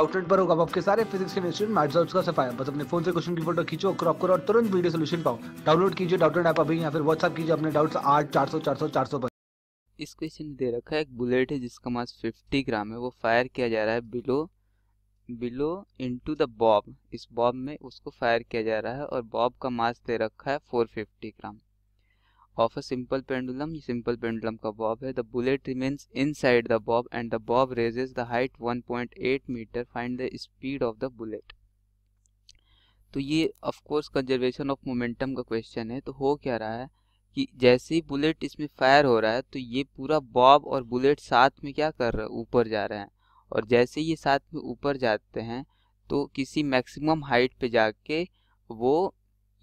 outlet पर होगा आपके सारे फिजिक्स केमिस्ट्री मैथ्स और उसका सफाया बस अपने फोन से क्वेश्चन की फोटो खींचो क्रॉप करो और तुरंत वीडियो सोल्यूशन पाओ डाउनलोड कीजिए डाउटलेट ऐप अभी या फिर व्हाट्सअप कीजिए अपने डाउट्स आठ चार सौ चार सौ चार सौ पर इस क्वेश्चन दे रखा है एक बुलेट है जिसका मास 50 ग्राम है वो फायर किया जा रहा है below below into the bob इस बॉब में उसको फायर किया जा रहा है और बॉब का मास दे रखा है 450 gram of a simple pendulum simple pendulum का बॉब है the bullet remains inside the bob and the bob raises the height 1.8 metre find the speed of the bullet तो ये ऑफकोर्स कंजर्वेशन ऑफ मोमेंटम का question है तो हो क्या रहा है कि जैसे ही बुलेट इसमें फायर हो रहा है तो ये पूरा बॉब और बुलेट साथ में क्या कर रहा है ऊपर जा रहे हैं और जैसे ये साथ में ऊपर जाते हैं तो किसी मैक्सिमम हाइट पे जाके वो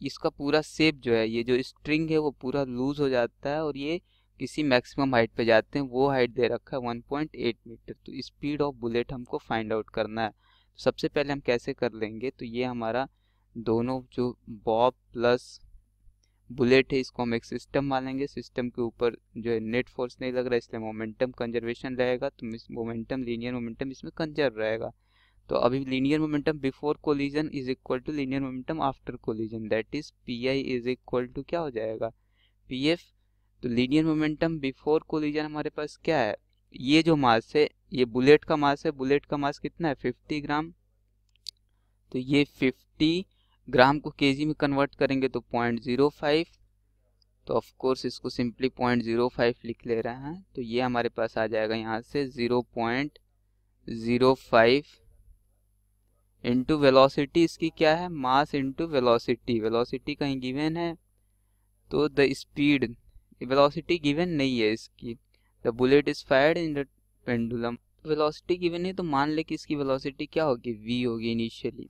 इसका पूरा सेप जो है ये जो स्ट्रिंग है वो पूरा लूज हो जाता है और ये किसी मैक्सिमम हाइट पे जाते हैं वो हाइट दे रखा है 1.8 मीटर तो स्पीड ऑफ बुलेट हमको फाइंड आउट करना है तो सबसे पहले हम कैसे कर लेंगे तो ये हमारा दोनों जो बॉब प्लस बुलेट है इसको हम एक सिस्टम मानेंगे सिस्टम के ऊपर जो है नेट फोर्स नहीं लग रहा है इसलिए मोमेंटम कंजर्वेशन रहेगा तो मोमेंटम लीनियर मोमेंटम इसमें कंजर्व रहेगा तो अभी linear momentum before collision is equal to linear momentum after collision that is p i is equal to क्या हो जाएगा पी एफ तो लीनियर मोमेंटम बिफोर कोलिजन हमारे पास क्या है ये जो मास है ये बुलेट का मास है बुलेट का मास कितना है फिफ्टी ग्राम तो ये फिफ्टी ग्राम को जी में कन्वर्ट करेंगे तो पॉइंट जीरो फाइव तो of course simply point zero five लिख ले रहे हैं तो ये हमारे पास आ जाएगा यहाँ से zero point zero five into velocity इसकी क्या है मास इंटू वेलोसिटी वेलोसिटी कहीं गिवन है तो द स्पीड वेलोसिटी गिवन नहीं है इसकी the bullet is fired in the pendulum velocity given है तो मान ले कि इसकी वेलोसिटी क्या होगी वी होगी इनिशियली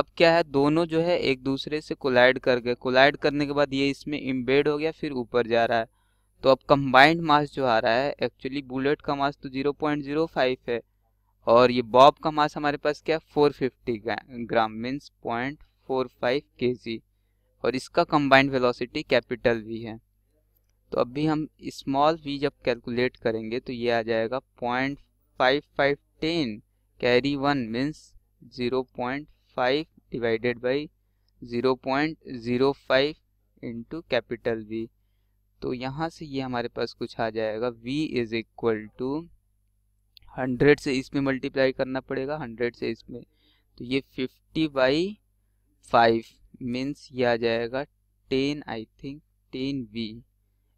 अब क्या है दोनों जो है एक दूसरे से कोलाइड कर गए कोलाइड करने के बाद ये इसमें इम्बेड हो गया फिर ऊपर जा रहा है तो अब कंबाइंड मास जो आ रहा है एक्चुअली बुलेट का मास तो 0.05 है और ये बॉब का मास हमारे पास क्या है four fifty gram means point four five k g और इसका कंबाइंड वेलोसिटी कैपिटल वी है तो अभी हम स्मॉल वी जब कैलकुलेट करेंगे तो ये आ जाएगा point five five ten carry one means zero point five divided by zero point zero five into capital v तो यहाँ से ये हमारे पास कुछ आ जाएगा v is equal to hundred से इसमें मल्टीप्लाई करना पड़ेगा हंड्रेड से इसमें तो ये फिफ्टी बाई फाइव मीन्स ये आ जाएगा ten I think ten v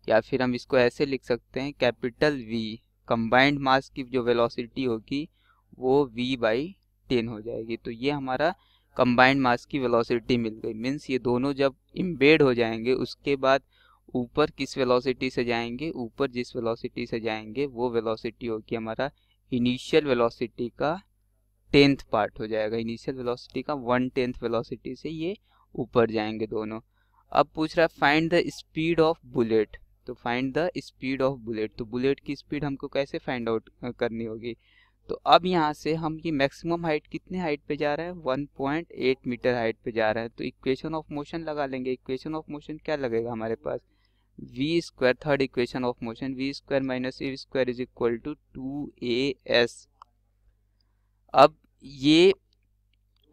या फिर हम इसको ऐसे लिख सकते हैं कैपिटल वी कंबाइंड मास की जो वेलोसिटी होगी वो वी बाई टेन हो जाएगी तो ये हमारा कंबाइंड मास की वेलोसिटी मिल गई मीन्स ये दोनों जब इम्बेड हो जाएंगे उसके बाद ऊपर किस वेलोसिटी से जाएंगे ऊपर जिस वेलोसिटी से जाएंगे वो वेलोसिटी होगी हमारा इनिशियल वेलोसिटी का टेंथ पार्ट हो जाएगा इनिशियल वेलोसिटी का वन टेंथ वेलोसिटी से ये ऊपर जाएंगे दोनों अब पूछ रहा है find the speed of bullet तो find the speed of bullet तो बुलेट की स्पीड हमको कैसे फाइंड आउट करनी होगी तो अब यहाँ से हम ये मैक्सिमम हाइट कितने हाइट पे जा रहा है 1.8 मीटर हाइट पे जा रहा है तो इक्वेशन ऑफ मोशन लगा लेंगे इक्वेशन ऑफ मोशन क्या लगेगा हमारे पास v square third equation of motion v square minus a square is equal to two a s अब ये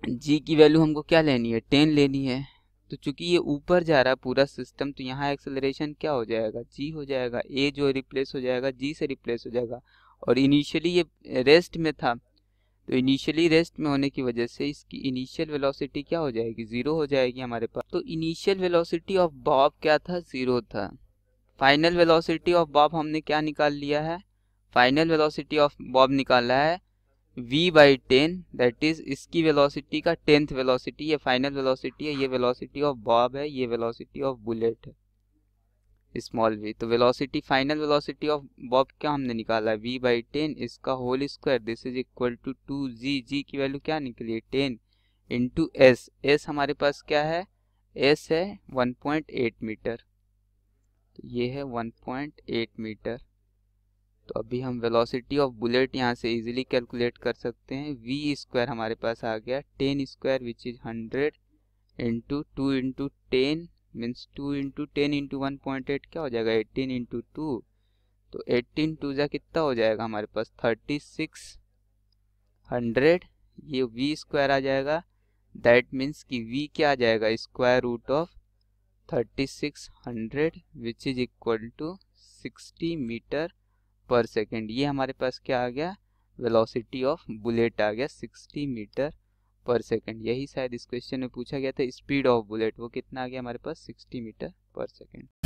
जी की वैल्यू हमको क्या लेनी है टेन लेनी है तो चूंकि ये ऊपर जा रहा है पूरा सिस्टम तो यहाँ एक्सेलरेशन क्या हो जाएगा जी हो जाएगा ए जो रिप्लेस हो जाएगा जी से रिप्लेस हो जाएगा और इनिशियली ये रेस्ट में था तो इनिशियली रेस्ट में होने की वजह से इसकी इनिशियल वेलोसिटी क्या हो जाएगी ज़ीरो हो जाएगी हमारे पास तो इनिशियल वेलोसिटी ऑफ बॉब क्या था ज़ीरो था फाइनल वेलोसिटी ऑफ बॉब हमने क्या निकाल लिया है फाइनल वेलोसिटी ऑफ बॉब निकाला है v by ten that is इसकी वेलोसिटी का टेंथ वेलोसिटी ये फाइनल वेलोसिटी है ये वेलोसिटी ऑफ बॉब है ये वेलोसिटी ऑफ बुलेट है स्मॉल वी तो velocity final velocity of bob क्या हमने निकाला है वी बाई टेन इसका whole square this is equal to two g g की वैल्यू क्या निकली है टेन इंटू एस एस हमारे पास क्या है एस है 1.8 मीटर तो ये है 1.8 मीटर तो अभी हम वेलोसिटी ऑफ बुलेट यहाँ से इजीली कैलकुलेट कर सकते हैं वी स्क्वायर हमारे पास आ गया ten square which is hundred into two into ten means two into ten into one point eight क्या हो जाएगा एट्टीन इंटू टू तो एट्टीन टू जा कितना हो जाएगा हमारे पास थर्टी सिक्स हंड्रेड ये वी स्क्वायर आ जाएगा दैट मीन्स कि वी क्या आ जाएगा square root of thirty six hundred which is equal to sixty metre पर सेकेंड ये हमारे पास क्या आ गया वेलोसिटी ऑफ बुलेट आ गया सिक्सटी मीटर पर सेकेंड यही शायद इस क्वेश्चन में पूछा गया था स्पीड ऑफ बुलेट वो कितना आ गया हमारे पास 60 मीटर पर सेकेंड